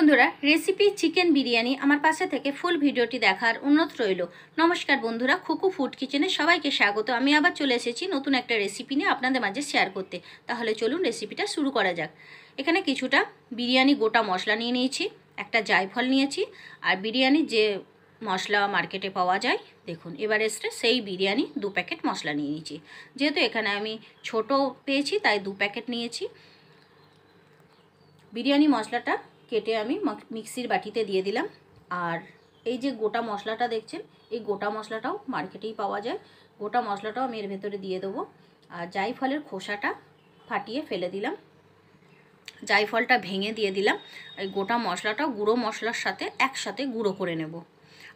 বন্ধুরা recipe chicken biryani আমার পাশে থেকে ফুল ভিডিওটি দেখার উন্নত রইল নমস্কার বন্ধুরা খুকু ফুড কিচেনে সবাইকে স্বাগত আমি আবার চলে এসেছি নতুন একটা রেসিপি নিয়ে আপনাদের মাঝে শেয়ার করতে তাহলে চলুন রেসিপিটা শুরু করা যাক এখানে কিছুটা বিরিয়ানি গোটা মশলা নিয়ে নিয়েছি একটা জায়ফল নিয়েছি আর বিরিয়ানির যে মশলা মার্কেটে পাওয়া যায় দেখুন এসে সেই বিরিয়ানি দু প্যাকেট মশলা নিয়ে নিয়েছি যেহেতু এখানে আমি ছোট পেয়েছি তাই দু প্যাকেট নিয়েছি বিরিয়ানি মশলাটা কেটে আমি মিক্সির বাটিতে দিয়ে দিলাম আর এই যে গোটা মশলাটা দেখছেন এই গোটা মশলাটাও মার্কেটেই পাওয়া যায় গোটা মশলাটাও আমি এর ভেতরে দিয়ে দেবো আর জাইফলের খোসাটা ফাটিয়ে ফেলে দিলাম জাইফলটা ভেঙে দিয়ে দিলাম এই গোটা মশলাটা গুঁড়ো মশলার সাথে একসাথে গুঁড়ো করে নেব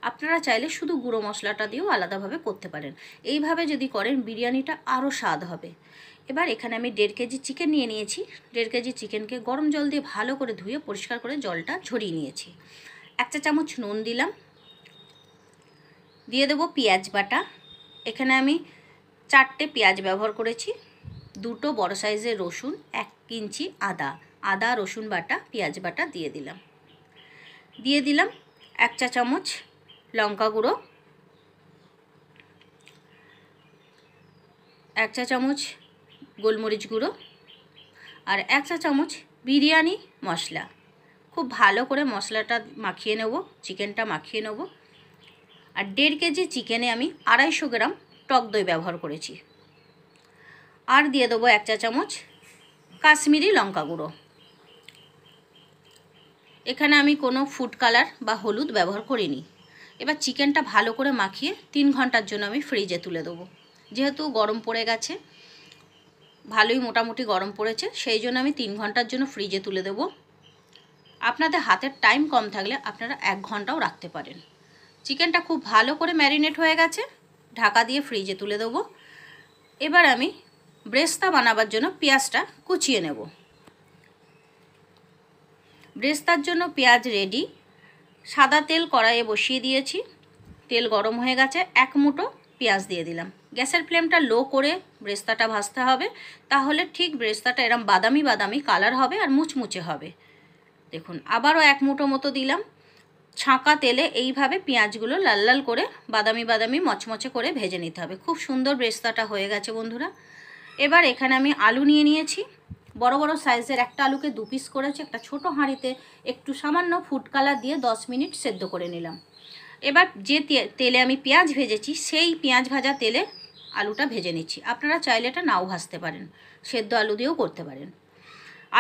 আপনারা চাইলে শুধু গুঁড়ো মশলাটা দিয়েও আলাদাভাবে করতে পারেন এইভাবে যদি করেন বিরিয়ানিটা আরও স্বাদ হবে এবার এখানে আমি দেড় কেজি চিকেন নিয়ে নিয়েছি দেড় কেজি চিকেনকে গরম জল দিয়ে ভালো করে ধুয়ে পরিষ্কার করে জলটা ঝরিয়ে নিয়েছি এক চা চামচ নুন দিলাম দিয়ে দেবো পেঁয়াজ বাটা এখানে আমি চারটে পেঁয়াজ ব্যবহার করেছি দুটো বড় সাইজের রসুন এক ইঞ্চি আদা আদা রসুন বাটা পেঁয়াজ বাটা দিয়ে দিলাম দিয়ে দিলাম এক চা চামচ লঙ্কা গুঁড়ো এক চা চামচ গোলমরিচ গুঁড়ো আর এক চা চামচ বিরিয়ানি মশলা খুব ভালো করে মশলাটা মাখিয়ে নেব চিকেনটা মাখিয়ে নেব আর দেড় কেজি চিকেনে আমি আড়াইশো গ্রাম টক দই ব্যবহার করেছি আর দিয়ে দেবো এক চা চামচ কাশ্মীরি লঙ্কা গুঁড়ো এখানে আমি কোনো ফুড কালার বা হলুদ ব্যবহার করিনি এবার চিকেনটা ভালো করে মাখিয়ে তিন ঘন্টার জন্য আমি ফ্রিজে তুলে দেবো যেহেতু গরম পড়ে গেছে ভালোই মোটামুটি গরম পড়েছে সেই জন্য আমি তিন ঘন্টার জন্য ফ্রিজে তুলে দেব আপনাদের হাতের টাইম কম থাকলে আপনারা এক ঘন্টাও রাখতে পারেন চিকেনটা খুব ভালো করে ম্যারিনেট হয়ে গেছে ঢাকা দিয়ে ফ্রিজে তুলে দেবো এবার আমি ব্রেস্তা বানাবার জন্য পেঁয়াজটা কুচিয়ে নেব ব্রেস্তার জন্য পেঁয়াজ রেডি সাদা তেল কড়াইয়ে বসিয়ে দিয়েছি তেল গরম হয়ে গেছে এক মুঠো পেঁয়াজ দিয়ে দিলাম গ্যাসের ফ্লেমটা লো করে ব্রেস্তাটা ভাজতে হবে তাহলে ঠিক ব্রেস্তাটা এরম বাদামি বাদামি কালার হবে আর মুচমুচে হবে দেখুন আবারও এক মুঠো মতো দিলাম ছাঁকা তেলে এইভাবে পেঁয়াজগুলো লাল লাল করে বাদামি বাদামি মচমচে করে ভেজে নিতে হবে খুব সুন্দর ব্রেস্তাটা হয়ে গেছে বন্ধুরা এবার এখানে আমি আলু নিয়ে নিয়েছি বড় বড় সাইজের একটা আলুকে দু পিস করেছি একটা ছোট হাঁড়িতে একটু সামান্য ফুড কালার দিয়ে 10 মিনিট সেদ্ধ করে নিলাম এবার যে তেলে আমি পেঁয়াজ ভেজেছি সেই পেঁয়াজ ভাজা তেলে আলুটা ভেজে নিচ্ছি আপনারা চাইলে এটা নাও ভাজতে পারেন সেদ্ধ আলু দিয়েও করতে পারেন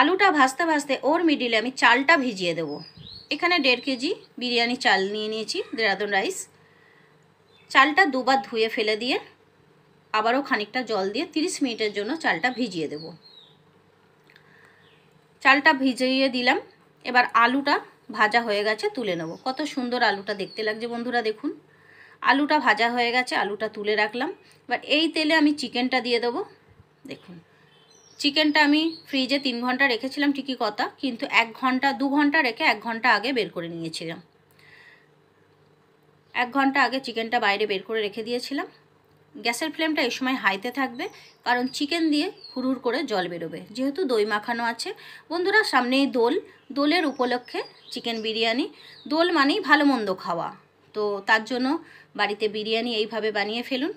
আলুটা ভাজতে ভাজতে ওর মিডিলে আমি চালটা ভিজিয়ে দেবো এখানে দেড় কেজি বিরিয়ানি চাল নিয়ে নিয়েছি দেরাদুন রাইস চালটা দুবার ধুয়ে ফেলে দিয়ে আবারও খানিকটা জল দিয়ে 30 মিনিটের জন্য চালটা ভিজিয়ে দেব চালটা ভিজিয়ে দিলাম এবার আলুটা ভাজা হয়ে গেছে তুলে নেব কত সুন্দর আলুটা দেখতে লাগছে বন্ধুরা দেখুন আলুটা ভাজা হয়ে গেছে আলুটা তুলে রাখলাম বাট এই তেলে আমি চিকেনটা দিয়ে দেবো দেখুন চিকেনটা আমি ফ্রিজে তিন ঘন্টা রেখেছিলাম ঠিকই কথা কিন্তু এক ঘন্টা দু ঘন্টা রেখে এক ঘন্টা আগে বের করে নিয়েছিলাম এক ঘন্টা আগে চিকেনটা বাইরে বের করে রেখে দিয়েছিলাম গ্যাসের ফ্লেমটা এই সময় হাইতে থাকবে কারণ চিকেন দিয়ে হুড়হুড় করে জল বেরোবে যেহেতু দই মাখানো আছে বন্ধুরা সামনেই দোল দোলের উপলক্ষে চিকেন বিরিয়ানি দোল মানেই ভালো মন্দ খাওয়া তো তার জন্য বাড়িতে বিরিয়ানি এইভাবে বানিয়ে ফেলুন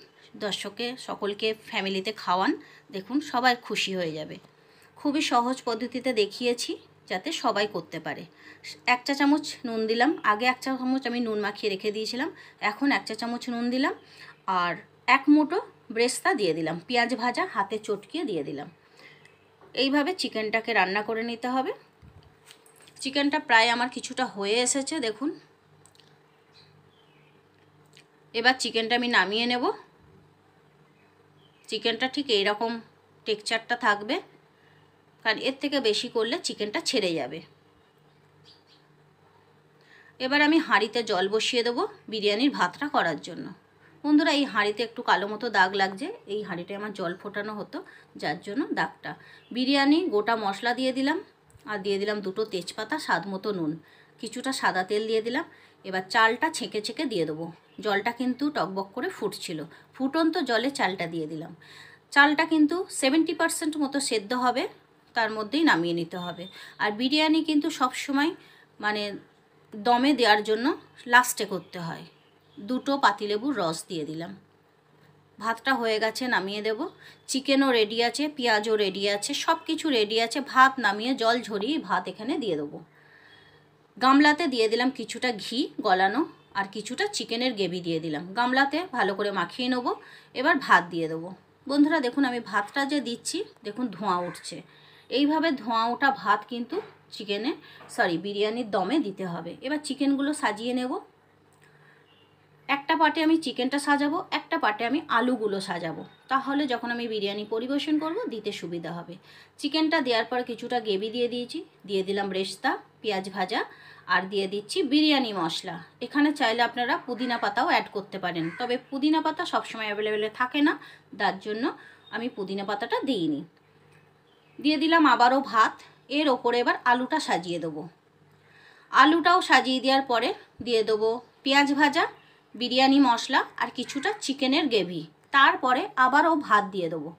দর্শককে সকলকে ফ্যামিলিতে খাওয়ান দেখুন সবাই খুশি হয়ে যাবে খুবই সহজ পদ্ধতিতে দেখিয়েছি যাতে সবাই করতে পারে এক চা চামচ নুন দিলাম আগে এক চা চামচ আমি নুন মাখিয়ে রেখে দিয়েছিলাম এখন এক চা চামচ নুন দিলাম আর এক মুঠো ব্রেস্তা দিয়ে দিলাম পেঁয়াজ ভাজা হাতে চটকিয়ে দিয়ে দিলাম এইভাবে চিকেনটাকে রান্না করে নিতে হবে চিকেনটা প্রায় আমার কিছুটা হয়ে এসেছে দেখুন এবার চিকেনটা আমি নামিয়ে নেব চিকেনটা ঠিক এইরকম টেক্সচারটা থাকবে কারণ এর থেকে বেশি করলে চিকেনটা ছেড়ে যাবে এবার আমি হাঁড়িতে জল বসিয়ে দেবো বিরিয়ানির ভাতটা করার জন্য বন্ধুরা এই হাঁড়িতে একটু কালো মতো দাগ লাগছে এই হাঁড়িটায় আমার জল ফোটানো হতো যার জন্য দাগটা বিরিয়ানি গোটা মশলা দিয়ে দিলাম আর দিয়ে দিলাম দুটো তেজপাতা স্বাদ মতো নুন কিছুটা সাদা তেল দিয়ে দিলাম এবার চালটা ছেঁকে ছেঁকে দিয়ে দেবো জলটা কিন্তু টকবক করে ফুটছিল ফুটন্ত জলে চালটা দিয়ে দিলাম চালটা কিন্তু সেভেন্টি পারসেন্ট মতো সেদ্ধ হবে তার মধ্যেই নামিয়ে নিতে হবে আর বিরিয়ানি কিন্তু সবসময় মানে দমে দেওয়ার জন্য লাস্টে করতে হয় দুটো পাতিলেবুর রস দিয়ে দিলাম ভাতটা হয়ে গেছে নামিয়ে দেব চিকেনও রেডি আছে পেঁয়াজও রেডি আছে সব কিছু রেডি আছে ভাত নামিয়ে জল ঝরিয়ে ভাত এখানে দিয়ে দেবো গামলাতে দিয়ে দিলাম কিছুটা ঘি গলানো আর কিছুটা চিকেনের গ্রেভি দিয়ে দিলাম গামলাতে ভালো করে মাখিয়ে নেবো এবার ভাত দিয়ে দেবো বন্ধুরা দেখুন আমি ভাতটা যে দিচ্ছি দেখুন ধোঁয়া উঠছে এইভাবে ধোঁয়া ওঠা ভাত কিন্তু চিকেনে সরি বিরিয়ানির দমে দিতে হবে এবার চিকেনগুলো সাজিয়ে নেব একটা পাটে আমি চিকেনটা সাজাবো একটা পাটে আমি আলুগুলো সাজাবো তাহলে যখন আমি বিরিয়ানি পরিবেশন করব দিতে সুবিধা হবে চিকেনটা দেওয়ার পর কিছুটা গ্রেভি দিয়ে দিয়েছি দিয়ে দিলাম রেস্তা পেঁয়াজ ভাজা আর দিয়ে দিচ্ছি বিরিয়ানি মশলা এখানে চাইলে আপনারা পুদিনা পাতাও অ্যাড করতে পারেন তবে পুদিনা পাতা সবসময় অ্যাভেলেবেলে থাকে না তার জন্য আমি পুদিনা পাতাটা দিইনি দিয়ে দিলাম আবারও ভাত এর ওপরে এবার আলুটা সাজিয়ে দেবো আলুটাও সাজিয়ে দেওয়ার পরে দিয়ে দেবো পেঁয়াজ ভাজা বিরিয়ানি মশলা আর কিছুটা চিকেনের গ্রেভি তারপরে আবারও ভাত দিয়ে দেবো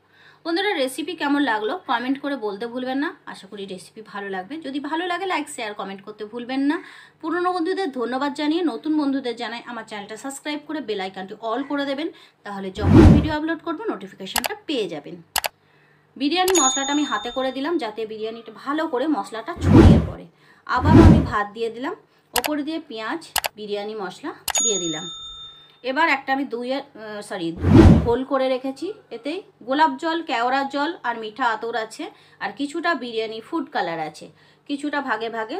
বন্ধুরা রেসিপি কেমন লাগলো কমেন্ট করে বলতে ভুলবেন না আশা করি রেসিপি ভালো লাগবে যদি ভালো লাগে লাইক শেয়ার কমেন্ট করতে ভুলবেন না পুরনো বন্ধুদের ধন্যবাদ জানিয়ে নতুন বন্ধুদের জানাই আমার চ্যানেলটা সাবস্ক্রাইব করে বেল আইকনটি অল করে দেবেন তাহলে যখন ভিডিও আপলোড করবো নোটিফিকেশানটা পেয়ে যাবেন বিরিয়ানি মশলাটা আমি হাতে করে দিলাম যাতে বিরিয়ানিটা ভালো করে মশলাটা ছড়িয়ে পড়ে আবার আমি ভাত দিয়ে দিলাম ওপর দিয়ে পেঁয়াজ বিরিয়ানি মশলা দিয়ে দিলাম এবার একটা আমি দুই সরি হোল করে রেখেছি এতে গোলাপ জল কেওড়ার জল আর মিঠা আতর আছে আর কিছুটা বিরিয়ানি ফুড কালার আছে কিছুটা ভাগে ভাগে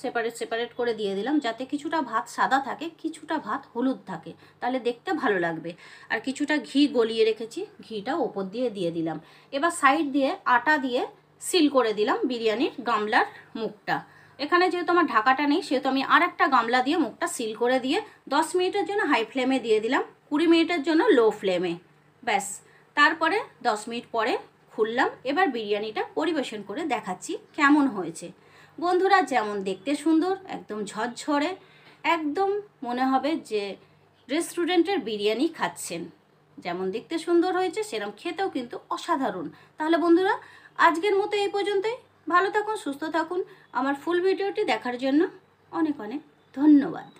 সেপারেট সেপারেট করে দিয়ে দিলাম যাতে কিছুটা ভাত সাদা থাকে কিছুটা ভাত হলুদ থাকে তাহলে দেখতে ভালো লাগবে আর কিছুটা ঘি গলিয়ে রেখেছি ঘিটা ওপর দিয়ে দিয়ে দিলাম এবার সাইড দিয়ে আটা দিয়ে সিল করে দিলাম বিরিয়ানির গামলার মুখটা এখানে যেহেতু আমার ঢাকাটা নেই সেহেতু আমি আর একটা গামলা দিয়ে মুখটা সিল করে দিয়ে 10 মিনিটের জন্য হাই ফ্লেমে দিয়ে দিলাম কুড়ি মিনিটের জন্য লো ফ্লেমে ব্যাস তারপরে 10 মিনিট পরে খুললাম এবার বিরিয়ানিটা পরিবেশন করে দেখাচ্ছি কেমন হয়েছে বন্ধুরা যেমন দেখতে সুন্দর একদম ঝরঝরে একদম মনে হবে যে রেস্টুরেন্টের বিরিয়ানি খাচ্ছেন যেমন দেখতে সুন্দর হয়েছে সেরম খেতেও কিন্তু অসাধারণ তাহলে বন্ধুরা আজকের মতো এই পর্যন্তই ভালো থাকুন সুস্থ থাকুন আমার ফুল ভিডিওটি দেখার জন্য অনেক অনেক ধন্যবাদ